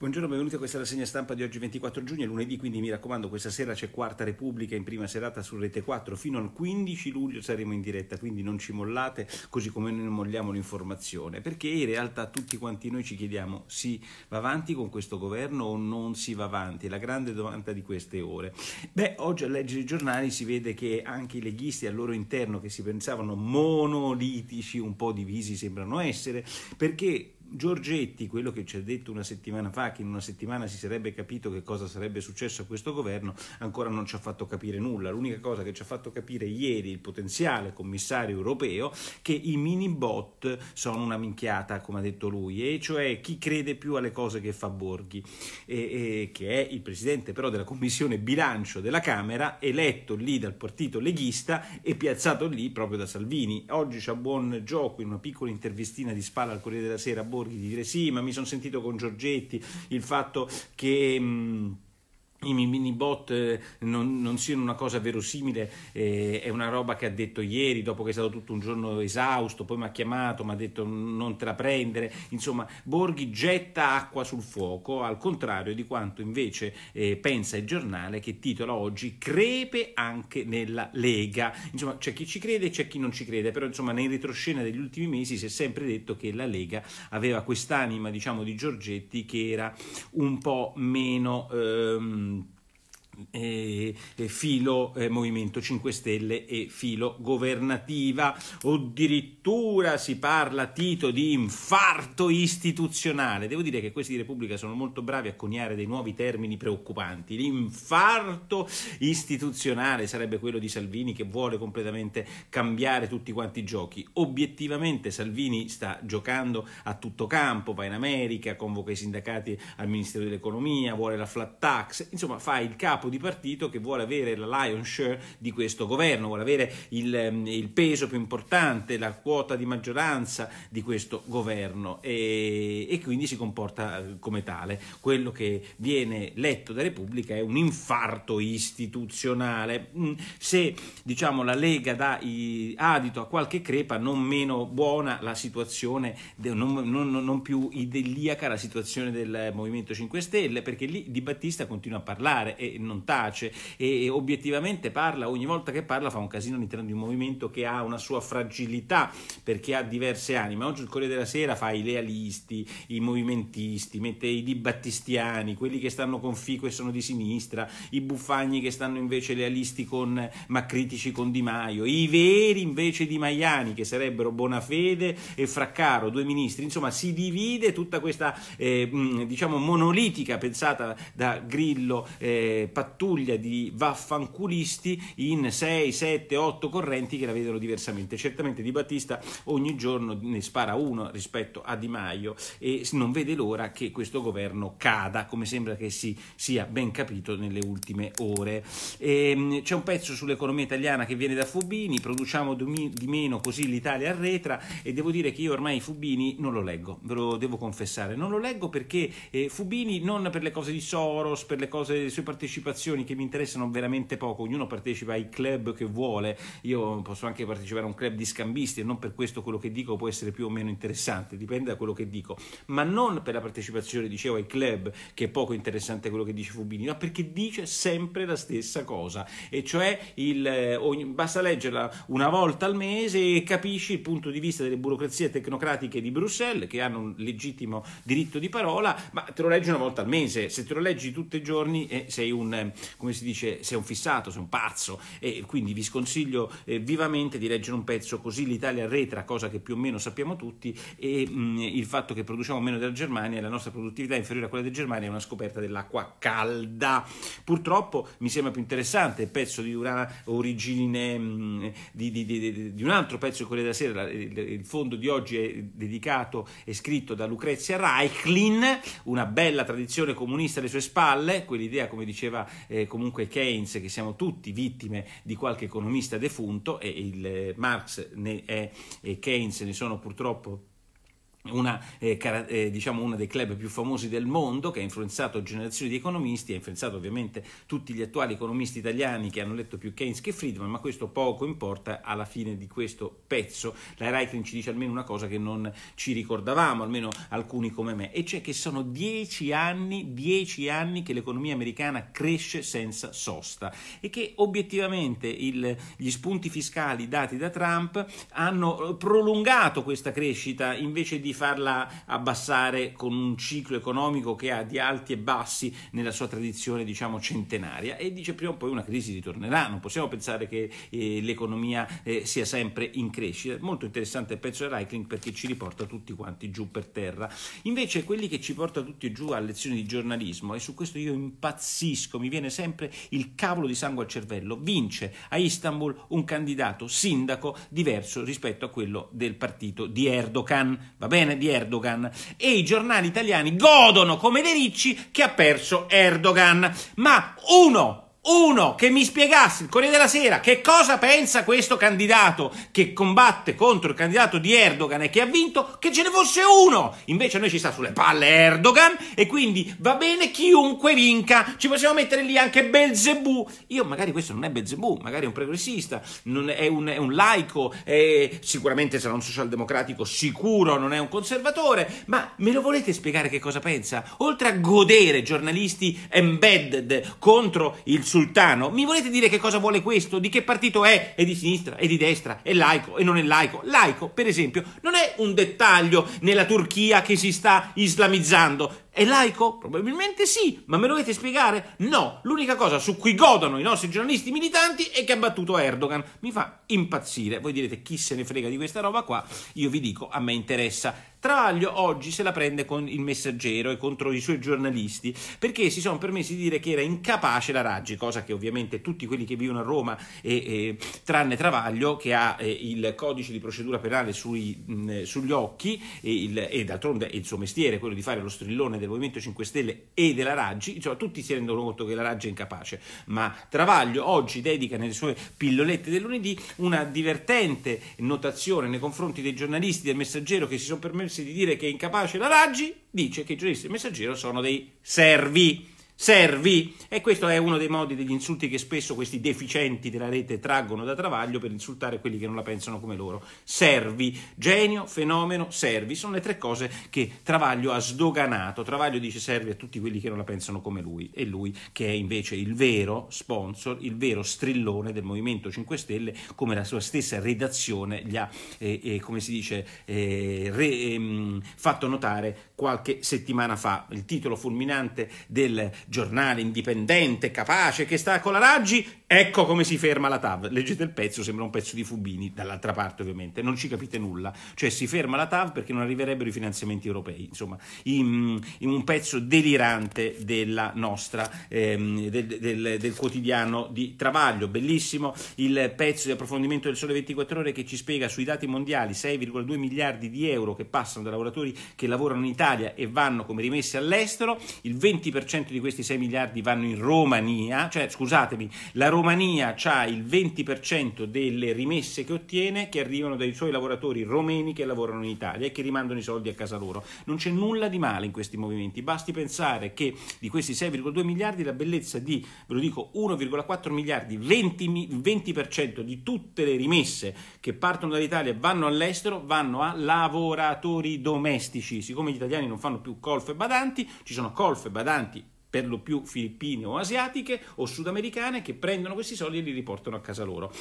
Buongiorno, benvenuti a questa rassegna stampa di oggi 24 giugno, è lunedì, quindi mi raccomando, questa sera c'è Quarta Repubblica in prima serata su Rete 4, fino al 15 luglio saremo in diretta, quindi non ci mollate, così come noi non molliamo l'informazione, perché in realtà tutti quanti noi ci chiediamo si va avanti con questo governo o non si va avanti, è la grande domanda di queste ore. Beh, oggi a leggere i giornali si vede che anche i leghisti al loro interno, che si pensavano monolitici, un po' divisi sembrano essere, perché Giorgetti, quello che ci ha detto una settimana fa, che in una settimana si sarebbe capito che cosa sarebbe successo a questo governo, ancora non ci ha fatto capire nulla. L'unica cosa che ci ha fatto capire ieri il potenziale commissario europeo è che i mini bot sono una minchiata, come ha detto lui, e cioè chi crede più alle cose che fa Borghi, e, e, che è il presidente però della commissione bilancio della Camera, eletto lì dal partito leghista e piazzato lì proprio da Salvini. Oggi c'è buon gioco in una piccola intervistina di Spalla al Corriere della Sera. Borghi Borghi di dire sì, ma mi sono sentito con Giorgetti, il fatto che... Mh, i mini bot eh, non, non, siano una cosa verosimile, eh, è una roba che ha detto ieri, dopo che è stato tutto un giorno esausto, poi mi ha chiamato, mi ha detto non te la prendere, insomma Borghi getta acqua sul fuoco, al contrario di quanto invece eh, pensa il giornale che titola oggi crepe anche nella Lega, insomma c'è chi ci crede e c'è chi non ci crede, però insomma nei retroscena degli ultimi mesi si è sempre detto che la Lega aveva quest'anima diciamo di Giorgetti che era un po' meno... Ehm, eh, filo eh, Movimento 5 Stelle e filo governativa, addirittura si parla Tito di infarto istituzionale. Devo dire che questi di Repubblica sono molto bravi a coniare dei nuovi termini preoccupanti. L'infarto istituzionale sarebbe quello di Salvini che vuole completamente cambiare tutti quanti i giochi. Obiettivamente Salvini sta giocando a tutto campo, va in America, convoca i sindacati al Ministero dell'Economia, vuole la flat tax, insomma fa il capo di partito che vuole avere la lion share di questo governo, vuole avere il, ehm, il peso più importante, la quota di maggioranza di questo governo e, e quindi si comporta eh, come tale. Quello che viene letto da Repubblica è un infarto istituzionale. Mm, se diciamo, la Lega dà adito a qualche crepa, non meno buona la situazione, non, non, non più idilliaca la situazione del Movimento 5 Stelle, perché lì Di Battista continua a parlare e non non tace e, obiettivamente parla, ogni volta che parla fa un casino all'interno di un movimento che ha una sua fragilità perché ha diverse anime. Oggi il Corriere della Sera fa i lealisti, i movimentisti, mette i dibattistiani, quelli che stanno con Fico e sono di sinistra, i buffagni che stanno invece lealisti con, ma critici con Di Maio, i veri invece di Maiani che sarebbero Bonafede e Fraccaro, due ministri, insomma si divide tutta questa eh, diciamo monolitica pensata da Grillo eh, Pat- pattuglia di vaffanculisti in 6, 7, 8 correnti che la vedono diversamente. Certamente Di Battista ogni giorno ne spara uno rispetto a Di Maio e non vede l'ora che questo governo cada, come sembra che si sia ben capito nelle ultime ore. Ehm, c'è un pezzo sull'economia italiana che viene da Fubini, produciamo di meno così l'Italia arretra e devo dire che io ormai Fubini non lo leggo, ve lo devo confessare, non lo leggo perché eh, Fubini non per le cose di Soros, per le cose delle sue partecipazioni, partecipazioni che mi interessano veramente poco, ognuno partecipa ai club che vuole, io posso anche partecipare a un club di scambisti e non per questo quello che dico può essere più o meno interessante, dipende da quello che dico, ma non per la partecipazione, dicevo, ai club che è poco interessante quello che dice Fubini, ma perché dice sempre la stessa cosa, e cioè il, eh, ogni, basta leggerla una volta al mese e capisci il punto di vista delle burocrazie tecnocratiche di Bruxelles che hanno un legittimo diritto di parola, ma te lo leggi una volta al mese, se te lo leggi tutti i giorni eh, sei un eh, come si dice, sei un fissato, sei un pazzo e quindi vi sconsiglio eh, vivamente di leggere un pezzo così l'Italia retra, cosa che più o meno sappiamo tutti e mh, mm, il fatto che produciamo meno della Germania e la nostra produttività è inferiore a quella della Germania è una scoperta dell'acqua calda. Purtroppo mi sembra più interessante il pezzo di una origine mh, mm, di, di, di, di, un altro pezzo di Corriere della Sera, il, il fondo di oggi è dedicato e scritto da Lucrezia Reichlin, una bella tradizione comunista alle sue spalle, quell'idea, come diceva eh, comunque Keynes, che siamo tutti vittime di qualche economista defunto e il eh, Marx ne è, e Keynes ne sono purtroppo una, eh, cara, eh, diciamo uno dei club più famosi del mondo che ha influenzato generazioni di economisti, ha influenzato ovviamente tutti gli attuali economisti italiani che hanno letto più Keynes che Friedman, ma questo poco importa alla fine di questo pezzo. La Reichling ci dice almeno una cosa che non ci ricordavamo, almeno alcuni come me, e cioè che sono dieci anni, dieci anni che l'economia americana cresce senza sosta e che obiettivamente il, gli spunti fiscali dati da Trump hanno prolungato questa crescita invece di di farla abbassare con un ciclo economico che ha di alti e bassi nella sua tradizione diciamo centenaria e dice prima o poi una crisi ritornerà, non possiamo pensare che eh, l'economia eh, sia sempre in crescita. Molto interessante il pezzo di Reichling perché ci riporta tutti quanti giù per terra. Invece quelli che ci porta tutti giù a lezioni di giornalismo e su questo io impazzisco, mi viene sempre il cavolo di sangue al cervello, vince a Istanbul un candidato sindaco diverso rispetto a quello del partito di Erdogan, va bene? bene di Erdogan e i giornali italiani godono come dei ricci che ha perso Erdogan. Ma uno uno che mi spiegasse il Corriere della Sera che cosa pensa questo candidato che combatte contro il candidato di Erdogan e che ha vinto, che ce ne fosse uno. Invece noi ci sta sulle palle Erdogan e quindi va bene chiunque vinca. Ci possiamo mettere lì anche Belzebù. Io magari questo non è Belzebù, magari è un progressista, è un, è, un, laico, è, sicuramente sarà un socialdemocratico sicuro, non è un conservatore, ma me lo volete spiegare che cosa pensa? Oltre a godere giornalisti embedded contro il sultano. Mi volete dire che cosa vuole questo? Di che partito è? È di sinistra? È di destra? È laico? E non è laico? Laico, per esempio, non è un dettaglio nella Turchia che si sta islamizzando. È laico? Probabilmente sì, ma me lo dovete spiegare? No, l'unica cosa su cui godono i nostri giornalisti militanti è che ha battuto Erdogan. Mi fa impazzire. Voi direte chi se ne frega di questa roba qua? Io vi dico, a me interessa. Travaglio oggi se la prende con il messaggero e contro i suoi giornalisti perché si sono permessi di dire che era incapace la Raggi, cosa che ovviamente tutti quelli che vivono a Roma, e, e, tranne Travaglio che ha eh, il codice di procedura penale sui, mh, sugli occhi e, il, e d'altronde il suo mestiere, quello di fare lo strillone del Movimento 5 Stelle e della Raggi, insomma tutti si rendono conto che la Raggi è incapace, ma Travaglio oggi dedica nelle sue pillolette del lunedì una divertente notazione nei confronti dei giornalisti del Messaggero che si sono permessi di dire che è incapace la Raggi, dice che i giornalisti del Messaggero sono dei servi servi. E questo è uno dei modi degli insulti che spesso questi deficienti della rete traggono da Travaglio per insultare quelli che non la pensano come loro. Servi, genio, fenomeno, servi, sono le tre cose che Travaglio ha sdoganato. Travaglio dice servi a tutti quelli che non la pensano come lui e lui che è invece il vero sponsor, il vero strillone del Movimento 5 Stelle, come la sua stessa redazione gli ha, eh, eh, come si dice, eh, re, ehm, fatto notare qualche settimana fa. Il titolo fulminante del giornale indipendente, capace, che sta con la Raggi, ecco come si ferma la TAV. Leggete il pezzo, sembra un pezzo di Fubini, dall'altra parte ovviamente, non ci capite nulla. Cioè si ferma la TAV perché non arriverebbero i finanziamenti europei, insomma, in, in un pezzo delirante della nostra, ehm, del, del, del quotidiano di Travaglio. Bellissimo il pezzo di approfondimento del Sole 24 Ore che ci spiega sui dati mondiali 6,2 miliardi di euro che passano da lavoratori che lavorano in Italia Italia e vanno come rimesse all'estero, il 20% di questi 6 miliardi vanno in Romania, cioè scusatemi, la Romania ha il 20% delle rimesse che ottiene che arrivano dai suoi lavoratori romeni che lavorano in Italia e che rimandano i soldi a casa loro. Non c'è nulla di male in questi movimenti, basti pensare che di questi 6,2 miliardi la bellezza di, ve lo dico, 1,4 miliardi, il 20, 20% di tutte le rimesse che partono dall'Italia e vanno all'estero vanno a lavoratori domestici, siccome gli italiani italiani non fanno più colf e badanti, ci sono colf e badanti per lo più filippine o asiatiche o sudamericane che prendono questi soldi e li riportano a casa loro.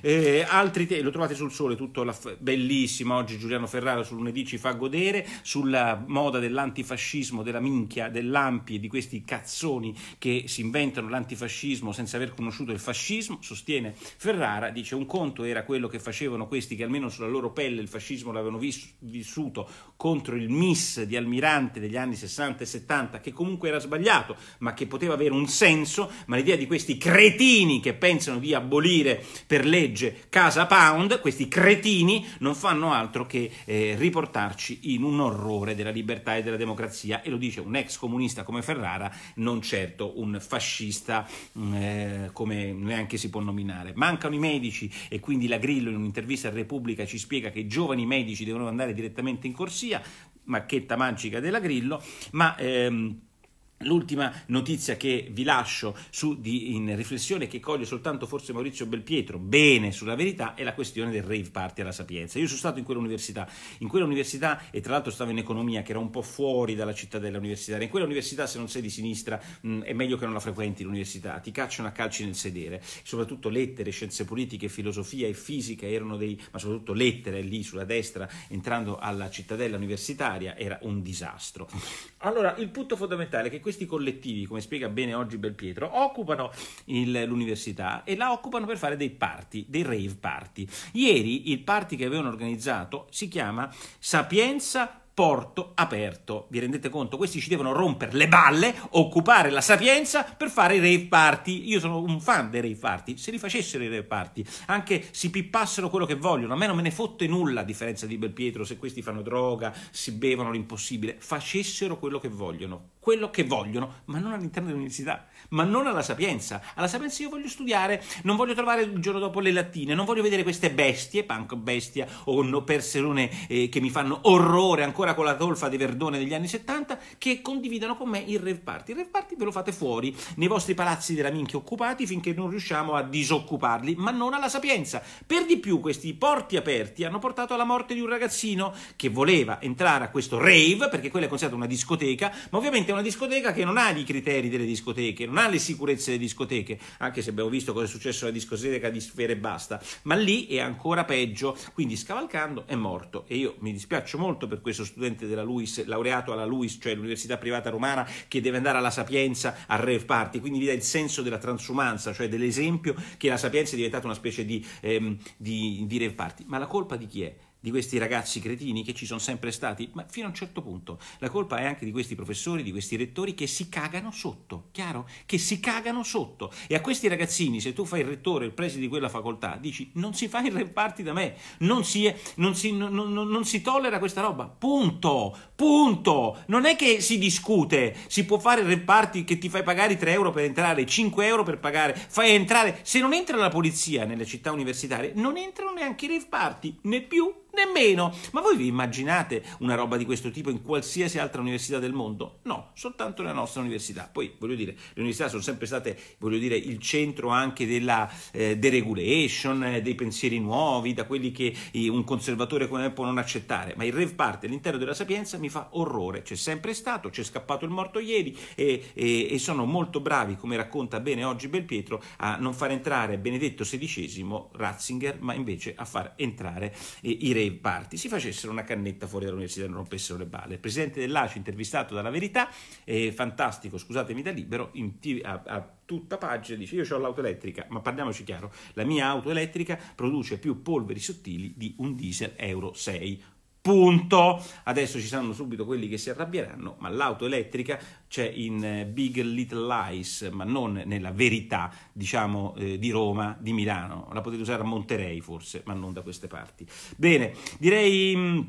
Eh, altri te- lo trovate sul sole, tutto la f- bellissimo. Oggi Giuliano Ferrara sul lunedì ci fa godere sulla moda dell'antifascismo, della minchia, dell'ampi di questi cazzoni che si inventano l'antifascismo senza aver conosciuto il fascismo. Sostiene Ferrara, dice un conto era quello che facevano questi che almeno sulla loro pelle il fascismo l'avevano vis- vissuto contro il miss di Almirante degli anni 60 e 70 che comunque era sbagliato ma che poteva avere un senso, ma l'idea di questi cretini che pensano di abolire per legge Casa Pound, questi cretini non fanno altro che eh, riportarci in un orrore della libertà e della democrazia e lo dice un ex comunista come Ferrara, non certo un fascista mm, eh, come neanche si può nominare. Mancano i medici e quindi la Grillo in un'intervista a Repubblica ci spiega che i giovani medici devono andare direttamente in corsia, macchetta magica della Grillo, ma ehm, L'ultima notizia che vi lascio su, di, in riflessione che coglie soltanto forse Maurizio Belpietro bene sulla verità è la questione del rave party alla Sapienza. Io sono stato in quell'università, in quell'università e tra l'altro stavo in economia che era un po' fuori dalla cittadella universitaria, in quell'università se non sei di sinistra mh, mm, è meglio che non la frequenti l'università, ti cacciano a calci nel sedere, soprattutto lettere, scienze politiche, filosofia e fisica erano dei, ma soprattutto lettere lì sulla destra entrando alla cittadella universitaria era un disastro. Allora il punto fondamentale è che questi collettivi, come spiega bene oggi Belpietro, occupano il, l'università e la occupano per fare dei party, dei rave party. Ieri il party che avevano organizzato si chiama Sapienza porto aperto. Vi rendete conto? Questi ci devono rompere le balle, occupare la sapienza per fare i rave party. Io sono un fan dei rave party. Se li facessero i rave party, anche si pippassero quello che vogliono, a me non me ne fotte nulla a differenza di Belpietro, se questi fanno droga, si bevono l'impossibile, facessero quello che vogliono, quello che vogliono, ma non all'interno dell'università, ma non alla sapienza. Alla sapienza io voglio studiare, non voglio trovare il giorno dopo le lattine, non voglio vedere queste bestie, punk bestia o no perserone eh, che mi fanno orrore ancora ancora con la tolfa di Verdone degli anni 70, che condividano con me il rave party. Il rave party ve lo fate fuori, nei vostri palazzi della minchia occupati, finché non riusciamo a disoccuparli, ma non alla sapienza. Per di più questi porti aperti hanno portato alla morte di un ragazzino che voleva entrare a questo rave, perché quella è considerata una discoteca, ma ovviamente è una discoteca che non ha i criteri delle discoteche, non ha le sicurezze delle discoteche, anche se abbiamo visto cosa è successo alla discoteca di Sfere e basta, ma lì è ancora peggio, quindi scavalcando è morto e io mi dispiaccio molto per questo studente studente della LUIS, laureato alla LUIS, cioè l'università privata romana, che deve andare alla Sapienza a rave party, quindi vi dà il senso della transumanza, cioè dell'esempio che la Sapienza è diventata una specie di, ehm, di, di rave party. Ma la colpa di chi è? di questi ragazzi cretini che ci sono sempre stati, ma fino a un certo punto la colpa è anche di questi professori, di questi rettori che si cagano sotto, chiaro? Che si cagano sotto. E a questi ragazzini, se tu fai il rettore, il preside di quella facoltà, dici non si fa il reparti da me, non si, è, non, si non, non, non si tollera questa roba, punto, punto. Non è che si discute, si può fare il reparti che ti fai pagare 3 euro per entrare, 5 euro per pagare, fai entrare, se non entra la polizia nelle città universitarie, non entrano neanche i reparti, né più Nemmeno. Ma voi vi immaginate una roba di questo tipo in qualsiasi altra università del mondo? No, soltanto nella nostra università. Poi, voglio dire, le università sono sempre state, voglio dire, il centro anche della eh, deregulation, eh, dei pensieri nuovi, da quelli che eh, un conservatore come me può non accettare. Ma il rev parte all'interno della Sapienza mi fa orrore. C'è sempre stato, c'è scappato il morto ieri e, e, e sono molto bravi, come racconta bene oggi Belpietro, a non far entrare Benedetto XVI, Ratzinger, ma invece a far entrare eh, i re in parti si facessero una cannetta fuori dall'università e non rompessero le balle. Il presidente dell'ACI, intervistato dalla Verità, è fantastico, scusatemi da libero, TV, a, a, tutta pagina dice io ho l'auto elettrica, ma parliamoci chiaro, la mia auto elettrica produce più polveri sottili di un diesel Euro 6 Punto. Adesso ci saranno subito quelli che si arrabbieranno, ma l'auto elettrica c'è in eh, Big Little Lies, ma non nella verità, diciamo, eh, di Roma, di Milano. La potete usare a Monterey forse, ma non da queste parti. Bene, direi mm,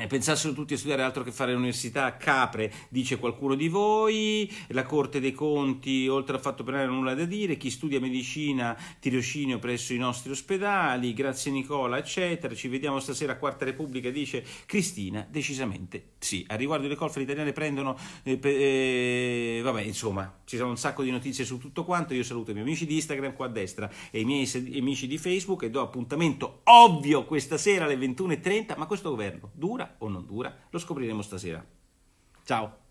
eh, pensassero tutti a studiare altro che fare l'università, capre, dice qualcuno di voi, la Corte dei Conti, oltre al fatto penale nulla da dire, chi studia medicina, tirocinio presso i nostri ospedali, grazie Nicola, eccetera, ci vediamo stasera a Quarta Repubblica, dice Cristina, decisamente sì. A riguardo le colfe italiane prendono, eh, pe, eh, vabbè, insomma, ci sono un sacco di notizie su tutto quanto, io saluto i miei amici di Instagram qua a destra e i miei amici di Facebook e do appuntamento ovvio questa sera alle 21.30, ma questo governo dura o non dura, lo scopriremo stasera. Ciao!